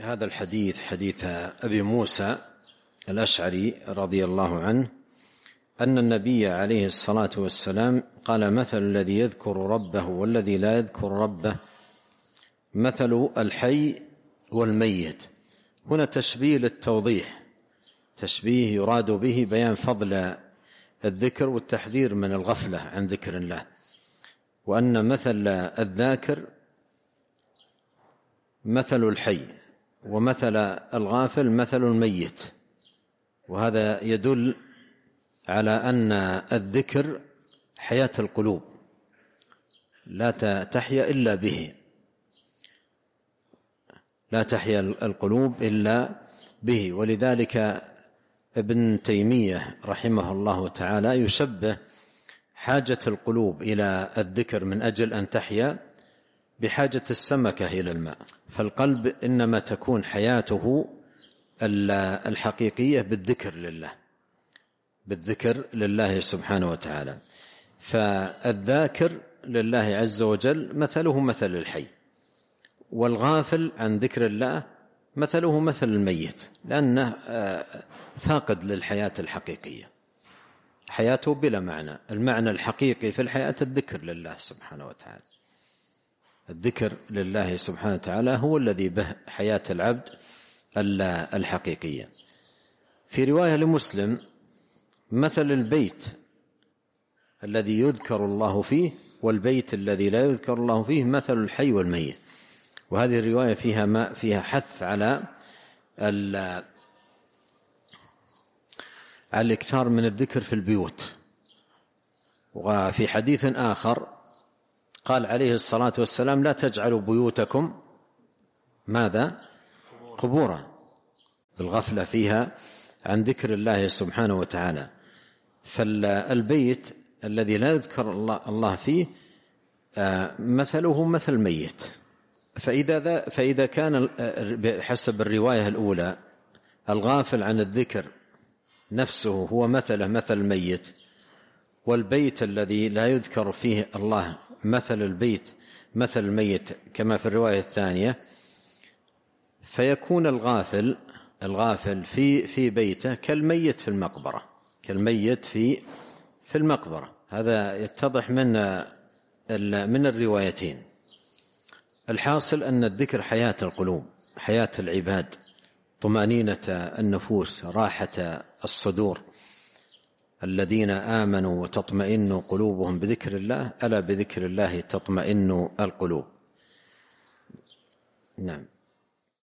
هذا الحديث حديث أبي موسى الأشعري رضي الله عنه أن النبي عليه الصلاة والسلام قال مثل الذي يذكر ربه والذي لا يذكر ربه مثل الحي والميت هنا تشبيه للتوضيح تشبيه يراد به بيان فضل الذكر والتحذير من الغفلة عن ذكر الله وأن مثل الذاكر مثل الحي ومثل الغافل مثل الميت وهذا يدل على أن الذكر حياة القلوب لا تحيا إلا به لا تحيا القلوب إلا به ولذلك ابن تيمية رحمه الله تعالى يشبه حاجة القلوب إلى الذكر من أجل أن تحيا بحاجة السمكة إلى الماء فالقلب إنما تكون حياته الحقيقية بالذكر لله بالذكر لله سبحانه وتعالى فالذاكر لله عز وجل مثله مثل الحي والغافل عن ذكر الله مثله مثل الميت لأنه آه، فاقد للحياة الحقيقية حياته بلا معنى المعنى الحقيقي في الحياة الذكر لله سبحانه وتعالى الذكر لله سبحانه وتعالى هو الذي به حياة العبد الحقيقية في رواية لمسلم مثل البيت الذي يذكر الله فيه والبيت الذي لا يذكر الله فيه مثل الحي والميت وهذه الرواية فيها ما فيها حث على على الاكثار من الذكر في البيوت وفي حديث آخر قال عليه الصلاة والسلام لا تجعلوا بيوتكم ماذا قبورا الغفلة فيها عن ذكر الله سبحانه وتعالى فالبيت الذي لا يذكر الله فيه آه، مثله مثل ميت فإذا ذا فإذا كان آه، حسب الرواية الأولى الغافل عن الذكر نفسه هو مثله مثل ميت والبيت الذي لا يذكر فيه الله مثل البيت مثل الميت كما في الرواية الثانية فيكون الغافل الغافل في في بيته كالميت في المقبرة كالميت في في المقبرة هذا يتضح من من الروايتين الحاصل أن الذكر حياة القلوب حياة العباد طمأنينة النفوس راحة الصدور الذين امنوا وتطمئن قلوبهم بذكر الله الا بذكر الله تطمئن القلوب نعم